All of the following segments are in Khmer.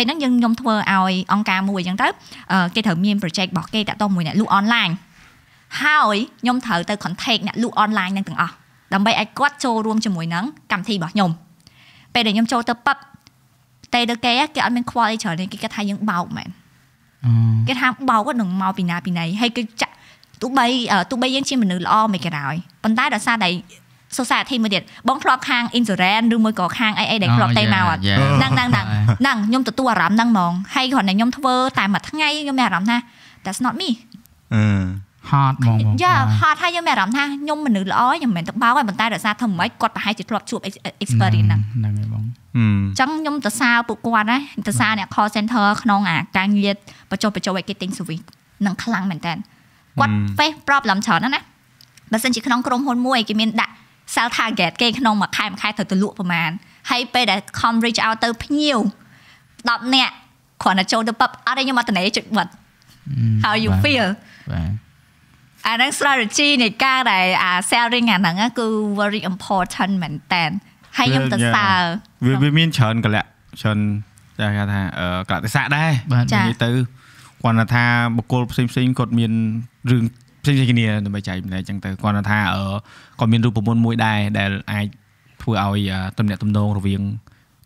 ពេលហ្នឹងយើងខ្ញុំធ្វើឲ្យអង្គការមួយអញ្ចឹងទៅគេត្រូវមាន project របស់គេតាក់ទងមួយអ្នកលក់ online ហើយខ្ញុំត្រូវទៅ contact អ្នកលក់ online ហ្នឹងទាំងអស់ដើម្បីឲ្យគាត់ចូលរួមជាមួយនឹងកម្មវិធីរបស់ខ្ញុំពេលដែលខ្ញុំចូលទៅប៉ັບតែដល់គេគេអត់មានខ្វល់អីច្រើនទេគេគាត់ថាយើងបោកមែនគេថាបោកនឹងមកពីណាពីណីហើយគេចាក់ទោះបីទោះបីយើងជាមនុស្សល្អមិនក៏ដោយប៉ុន្តែដោយសារតែ society មួយទៀតបងធ្លាប់ខាង insurance ឬមួយក៏ខាងអីអីដែលធ្លាប់តែមកហ្នឹងហ្នឹងហ្នឹងហ្នឹងខ្ញុំទទួលអារម្មណ៍ហ្នឹងហ្មងហើយគ្រាន់តែខ្ញុំធ្វើតែមួយថ្ងៃខ្ញុំមានអារម្មណ៍ថា that's not me អឺ hot ហ្មងយ៉ា hot ហើយយើងមានអារម្មណ៍ថាខ្ញុំមនុស្សល្អខ្ញុំមិនមែនទឹកបោកហើយប៉ុន្តែដោយសារធ្វើមិនគាត់ប្រហែលជាធ្លាប់ជួប experience ហ្នឹងហ្នឹងហើយបងអញ្ចឹងខ្ញុំទៅសារពួកគាត់ណាទៅសារអ្នក call center ក្នុងអាការងារបញ្ចុះបញ្ចុះ marketing service នឹងខ្លាំងមែនតើគាត់ face problem ច្រើនណាស់បើសិនជាក្នុងក្រុមហ៊ុនមួយគេមានដាក់ sell target គេក្នុងមួយខែមួយខែត្រូវទៅលក់ប្រមាណហើយពេលដែល com reach out ទៅភ្ញៀវ10នាក់គ្រាន់តែចូលទៅប៉បអត់ឯងខ្ញុំអត់តន័យចុចបិទ how you feel បាទអានឹង strategy នៃការដែលអា selling អាហ្នឹងគឺ very important មែនតែនហើយខ្ញុំទៅសើវាមានច្រើនកលៈច្រើនតែគេថាកលៈទេសៈដែរបាទនិយាយទៅគាត់ថាបុគ្គលផ្សេងផ្សេងគាត់មានរឿងផ្សេងៗគ្នាដើម្បីចែកចំណែកចឹងទៅគាត់ថាអឺគាត់មានរូបមន្តមួយដែរដែលអាចធ្វើឲ្យតំណាក់តំណងរវាង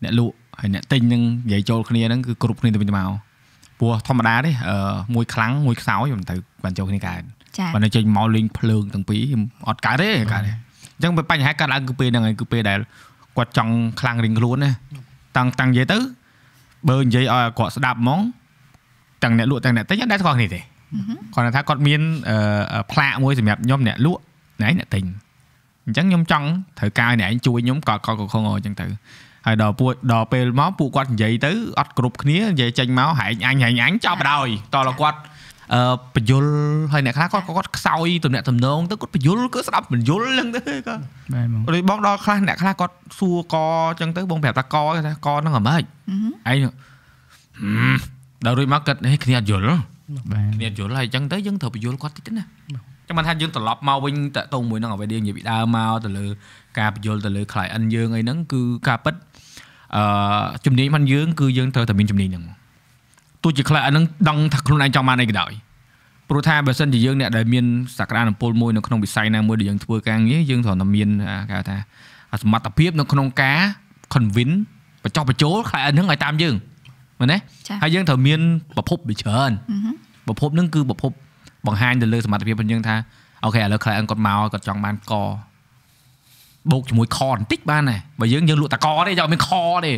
អ្នកលក់ហើយអ្នកទិញនឹងនិយាយចូលគ្នាហ្នឹងគឺគ្រប់គ្នាទៅវិញទៅមកព្រោះធម្មតាទេអឺមួយខ្លាំងមួយខ្សោយមិនទៅបានចូលគ្នាកើតបើនៅចេញមកលេងភ្លើងទាំងពីរអត់កើតទេកើតទេអញ្ចឹងបញ្ហាកើតឡើងគឺពេលហ្នឹងហើយគឺពេលដែលគាត់ចង់ខ្លាំងរៀងខ្លួនណាតាំងតាំងនិយាយទៅបើនិយាយឲ្យគាត់ស្ដាប់ហ្មងទាំងអ្នកលក់ទាំងអ្នកទិញអត់ដែលស្គាល់គ្នាទេគាត់ថាគាត់មានផ្លាកមួយសម្រាប់ខ្ញុំអ្នកលក់អ្នកឯងអ្នកទិញអញ្ចឹងខ្ញុំចង់ត្រូវការអ្នកឯងជួយខ្ញុំគាត់គាត់ក៏ខងអញ្ចឹងទៅហើយដល់ពួកដល់ពេលមកពួកគាត់និយាយទៅអត់គ្រប់គ្នានិយាយចេញមកហែងអញហែងអញចប់បដ ாய் តដល់គាត់អឺបញ្យលហើយអ្នកខ្លះគាត់គាត់ខ្សោយទំនាក់ទំនងទៅគាត់បញ្យលគឺស្ដាប់បញ្យលអញ្ចឹងទៅគាត់បាទមកដូចបងដល់ខ្លះអ្នកខ្លះគាត់សួរកអញ្ចឹងទៅបងប្រាប់ថាកថាកហ្នឹងអាម៉េចឯងដល់រួចមកគិតហេគ្នាអត់យល់គ្នាយល់ហើយអញ្ចឹងទៅយើងត្រូវបញ្យល់គាត់តិចណាចាំមិនថាយើងត្រឡប់មកវិញតទៅមួយនឹងអ្វីដែលនិយាយពីដើមមកទៅលើការបញ្យល់ទៅលើ client យើងអីហ្នឹងគឺការពិតអឺជំនាញរបស់យើង គឺយើងត្រូវតែមានជំនាញហ្នឹងទោះជា client ហ្នឹងដឹងថាខ្លួនឯងចង់បានអីក៏ដោយព្រោះថាបើសិនជាយើងអ្នកដែលមានសក្តានុពលមួយនៅក្នុងវិស័យណាមួយដែលយើងធ្វើការងារយើងត្រូវតែមានគេថាសមត្ថភាពនៅក្នុងការ convince បញ្ចុះបញ្ចូល client ហ្នឹងឲ្យតាមយើងមែនទេហើយយើងត្រូវមានប្រភពវាច្រើនអប្រភពនឹងគឺប្រភពបង្ហាញទៅលើសមត្ថភាពរបស់យើងថាអូខេឥឡូវ client គាត់មកគាត់ចង់បានកបូកជាមួយខបន្តិចបានដែរបើយើងយើងលក់តកទេយកមានខទេ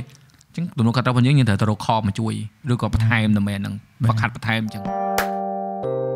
អញ្ចឹងទំនួលខុសត្រូវរបស់យើងយើងត្រូវទៅរកខមកជួយឬក៏បន្ថែមដើម្បីហ្នឹងហ្វឹកហាត់បន្ថែមអញ្ចឹង